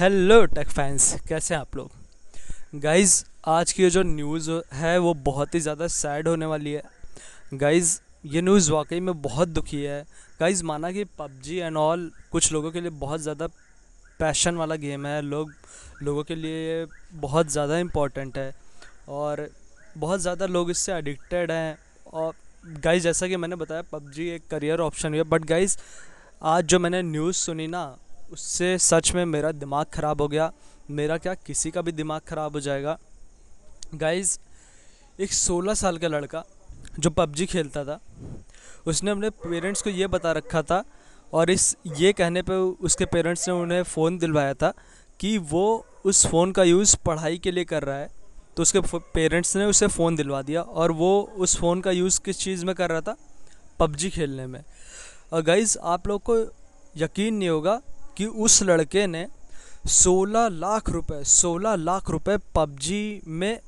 hello take fans कैसे हैं आप लोग गाइज़ आज की जो न्यूज़ है वो बहुत ही ज़्यादा सैड होने वाली है गाइज़ ये न्यूज़ वाकई में बहुत दुखी है गाइज़ माना कि पबजी एंड ऑल कुछ लोगों के लिए बहुत ज़्यादा पैशन वाला गेम है लोग लोगों के लिए बहुत ज़्यादा इम्पोर्टेंट है और बहुत ज़्यादा लोग इससे एडिक्टेड हैं और गाइज जैसा कि मैंने बताया पबजी एक करियर ऑप्शन हुई है बट गाइज़ आज जो मैंने न्यूज़ सुनी ना उससे सच में मेरा दिमाग ख़राब हो गया मेरा क्या किसी का भी दिमाग ख़राब हो जाएगा गाइज़ एक 16 साल का लड़का जो पबजी खेलता था उसने अपने पेरेंट्स को ये बता रखा था और इस ये कहने पे उसके पेरेंट्स ने उन्हें फ़ोन दिलवाया था कि वो उस फ़ोन का यूज़ पढ़ाई के लिए कर रहा है तो उसके पेरेंट्स ने उसे फ़ोन दिलवा दिया और वो उस फ़ोन का यूज़ किस चीज़ में कर रहा था पबजी खेलने में और गाइज़ आप लोग को यकीन नहीं होगा कि उस लड़के ने 16 लाख रुपए 16 लाख रुपए पबजी में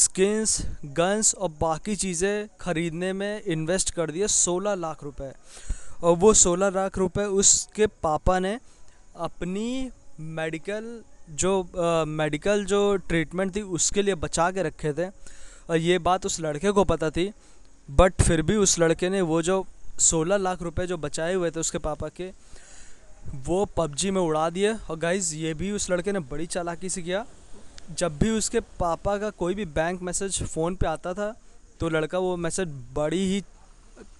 स्किन्स गन्स और बाकी चीज़ें खरीदने में इन्वेस्ट कर दिए 16 लाख रुपए और वो 16 लाख रुपए उसके पापा ने अपनी मेडिकल जो आ, मेडिकल जो ट्रीटमेंट थी उसके लिए बचा के रखे थे और ये बात उस लड़के को पता थी बट फिर भी उस लड़के ने वो जो 16 लाख रुपए जो बचाए हुए थे उसके पापा के वो पबजी में उड़ा दिए और गाइज ये भी उस लड़के ने बड़ी चालाकी से किया जब भी उसके पापा का कोई भी बैंक मैसेज फ़ोन पे आता था तो लड़का वो मैसेज बड़ी ही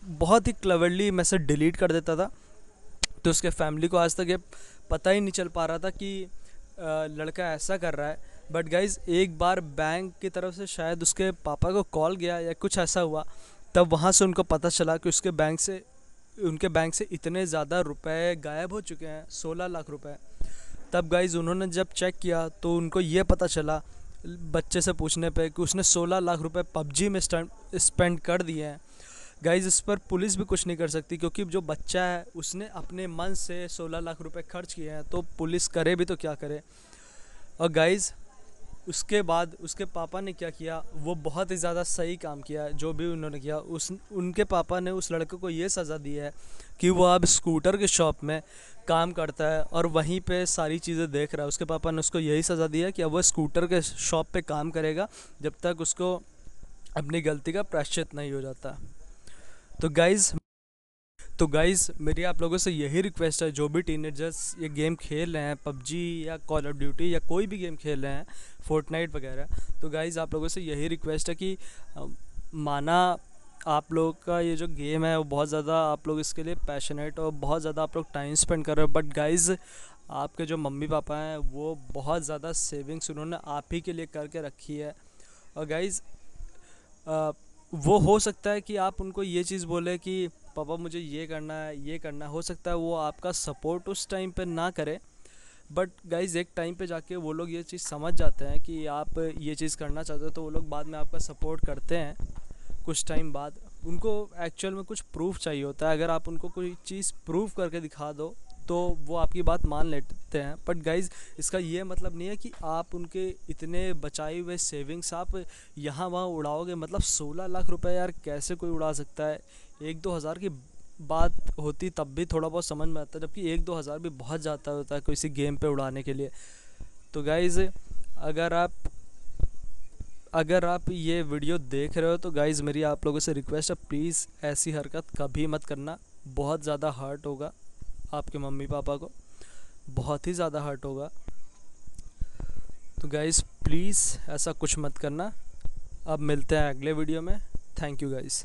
बहुत ही क्लेवरली मैसेज डिलीट कर देता था तो उसके फैमिली को आज तक ये पता ही नहीं चल पा रहा था कि लड़का ऐसा कर रहा है बट गाइज़ एक बार बैंक की तरफ से शायद उसके पापा को कॉल गया या कुछ ऐसा हुआ तब वहाँ से उनको पता चला कि उसके बैंक से उनके बैंक से इतने ज़्यादा रुपए गायब हो चुके हैं सोलह लाख रुपए तब गाइज उन्होंने जब चेक किया तो उनको ये पता चला बच्चे से पूछने पे कि उसने सोलह लाख रुपए पबजी में स्पेंड कर दिए हैं गाइज इस पर पुलिस भी कुछ नहीं कर सकती क्योंकि जो बच्चा है उसने अपने मन से सोलह लाख रुपए खर्च किए हैं तो पुलिस करे भी तो क्या करे और गाइज़ उसके बाद उसके पापा ने क्या किया वो बहुत ही ज़्यादा सही काम किया जो भी उन्होंने किया उस उनके पापा ने उस लड़के को ये सज़ा दी है कि वो अब स्कूटर के शॉप में काम करता है और वहीं पे सारी चीज़ें देख रहा है उसके पापा ने उसको यही सज़ा दिया कि अब वह स्कूटर के शॉप पे काम करेगा जब तक उसको अपनी गलती का प्राश्चित नहीं हो जाता तो गाइज़ तो गाइज़ मेरी आप लोगों से यही रिक्वेस्ट है जो भी टीनेजर्स ये गेम खेल रहे हैं पबजी या कॉल ऑफ ड्यूटी या कोई भी गेम खेल रहे हैं फोर्टनाइट वगैरह तो गाइज़ आप लोगों से यही रिक्वेस्ट है कि माना आप लोग का ये जो गेम है वो बहुत ज़्यादा आप लोग इसके लिए पैशनेट और बहुत ज़्यादा आप लोग टाइम स्पेंड कर रहे हो बट गाइज़ आपके जो मम्मी पापा हैं वो बहुत ज़्यादा सेविंग्स उन्होंने आप ही के लिए करके रखी है और गाइज़ वो हो सकता है कि आप उनको ये चीज़ बोले कि पापा मुझे ये करना है ये करना है हो सकता है वो आपका सपोर्ट उस टाइम पे ना करे बट गाइज़ एक टाइम पे जाके वो लोग ये चीज़ समझ जाते हैं कि आप ये चीज़ करना चाहते हो तो वो लोग बाद में आपका सपोर्ट करते हैं कुछ टाइम बाद उनको एक्चुअल में कुछ प्रूफ चाहिए होता है अगर आप उनको कोई चीज़ प्रूफ करके दिखा दो तो वो आपकी बात मान लेते हैं बट गाइज़ इसका ये मतलब नहीं है कि आप उनके इतने बचाए हुए सेविंग्स आप यहाँ वहाँ उड़ाओगे मतलब सोलह लाख रुपए यार कैसे कोई उड़ा सकता है एक दो हज़ार की बात होती तब भी थोड़ा बहुत समझ में आता है जबकि एक दो हज़ार भी बहुत ज़्यादा होता है किसी गेम पे उड़ाने के लिए तो गाइज़ अगर आप अगर आप ये वीडियो देख रहे हो तो गाइज़ मेरी आप लोगों से रिक्वेस्ट है प्लीज़ ऐसी हरकत कभी मत करना बहुत ज़्यादा हर्ट होगा आपके मम्मी पापा को बहुत ही ज़्यादा हर्ट होगा तो गाइज़ प्लीज़ ऐसा कुछ मत करना अब मिलते हैं अगले वीडियो में थैंक यू गाइज़